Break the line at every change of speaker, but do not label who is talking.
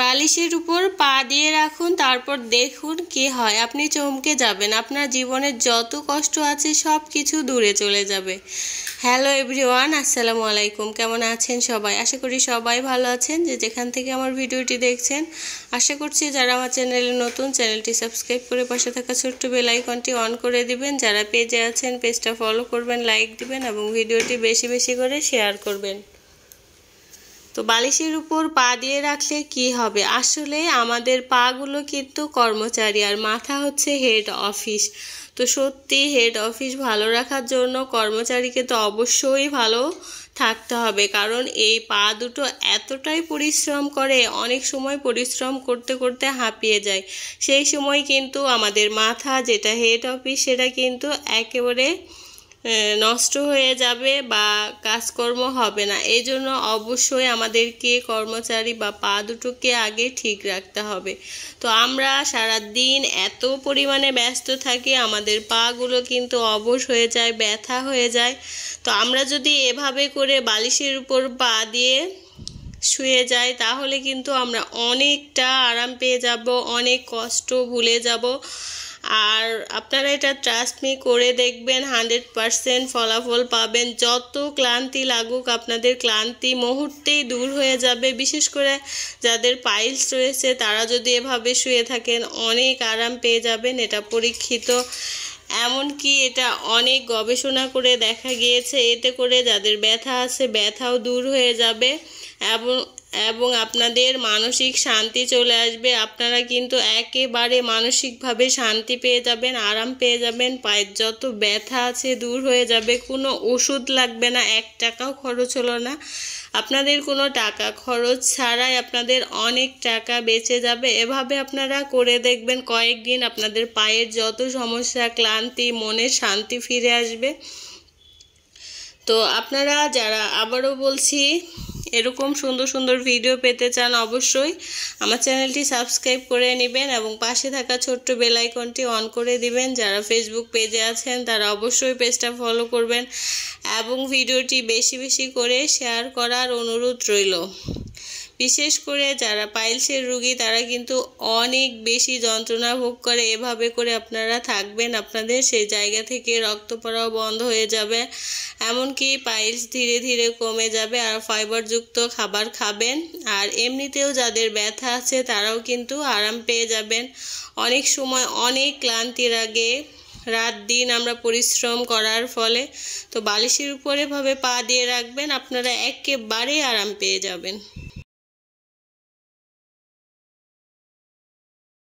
বালিশের উপর পা দিয়ে রাখুন তারপর দেখুন কি হয় আপনি চমকে যাবেন আপনার জীবনের যত কষ্ট আছে সব কিছু দূরে চলে যাবে হ্যালো এভরিওয়ান আসসালামু আলাইকুম কেমন আছেন সবাই আশা করি সবাই ভালো আছেন যে যেখান থেকে আমার ভিডিওটি দেখছেন আশা করছি যারা আমার চ্যানেলে নতুন চ্যানেলটি সাবস্ক্রাইব করে পাশে থাকা ছোট্ট বেলাইকনটি অন করে দিবেন যারা পেজে আছেন পেজটা ফলো করবেন লাইক দিবেন এবং ভিডিওটি বেশি বেশি করে শেয়ার করবেন তো বালিশের উপর পা দিয়ে রাখলে কি হবে আসলে আমাদের পাগুলো কিন্তু কর্মচারী আর মাথা হচ্ছে হেড অফিস তো সত্যি হেড অফিস ভালো রাখার জন্য কর্মচারীকে তো অবশ্যই ভালো থাকতে হবে কারণ এই পা দুটো এতটাই পরিশ্রম করে অনেক সময় পরিশ্রম করতে করতে হাঁপিয়ে যায় সেই সময় কিন্তু আমাদের মাথা যেটা হেড অফিস সেটা কিন্তু একেবারে নষ্ট হয়ে যাবে বা কাজকর্ম হবে না এই জন্য অবশ্যই আমাদেরকে কর্মচারী বা পা দুটোকে আগে ঠিক রাখতে হবে তো আমরা সারা দিন এত পরিমাণে ব্যস্ত থাকি আমাদের পাগুলো কিন্তু অবশ হয়ে যায় ব্যথা হয়ে যায় তো আমরা যদি এভাবে করে বালিশের উপর পা দিয়ে শুয়ে যায় তাহলে কিন্তু আমরা অনেকটা আরাম পেয়ে যাব অনেক কষ্ট ভুলে যাব আর আপনারা এটা ট্রাস্ট মি করে দেখবেন হান্ড্রেড পারসেন্ট ফলাফল পাবেন যত ক্লান্তি লাগুক আপনাদের ক্লান্তি মুহূর্তেই দূর হয়ে যাবে বিশেষ করে যাদের পাইলস রয়েছে তারা যদি এভাবে শুয়ে থাকেন অনেক আরাম পেয়ে যাবেন এটা পরীক্ষিত এমনকি এটা অনেক গবেষণা করে দেখা গিয়েছে এতে করে যাদের ব্যথা আছে ব্যথাও দূর হয়ে যাবে এবং এবং আপনাদের মানসিক শান্তি চলে আসবে আপনারা কিন্তু একেবারে মানসিকভাবে শান্তি পেয়ে যাবেন আরাম পেয়ে যাবেন পায়ের যত ব্যথা আছে দূর হয়ে যাবে কোনো ওষুধ লাগবে না এক টাকাও খরচ হলো না আপনাদের কোনো টাকা খরচ ছাড়াই আপনাদের অনেক টাকা বেঁচে যাবে এভাবে আপনারা করে দেখবেন কয়েকদিন আপনাদের পায়ের যত সমস্যা ক্লান্তি মনে শান্তি ফিরে আসবে তো আপনারা যারা আবারও বলছি এরকম সুন্দর সুন্দর ভিডিও পেতে চান অবশ্যই আমার চ্যানেলটি সাবস্ক্রাইব করে নেবেন এবং পাশে থাকা ছোট্ট বেলাইকনটি অন করে দিবেন যারা ফেসবুক পেজে আছেন তারা অবশ্যই পেজটা ফলো করবেন এবং ভিডিওটি বেশি বেশি করে শেয়ার করার অনুরোধ রইল বিশেষ করে যারা পাইলসের রুগী তারা কিন্তু অনেক বেশি যন্ত্রণা ভোগ করে এভাবে করে আপনারা থাকবেন আপনাদের সেই জায়গা থেকে রক্ত পড়াও বন্ধ হয়ে যাবে এমনকি পাইলস ধীরে ধীরে কমে যাবে আর ফাইবারযুক্ত খাবার খাবেন আর এমনিতেও যাদের ব্যথা আছে তারাও কিন্তু আরাম পেয়ে যাবেন অনেক সময় অনেক ক্লান্তির আগে রাত দিন আমরা পরিশ্রম করার ফলে তো বালিশের উপরে ভাবে পা দিয়ে রাখবেন আপনারা একেবারেই আরাম পেয়ে যাবেন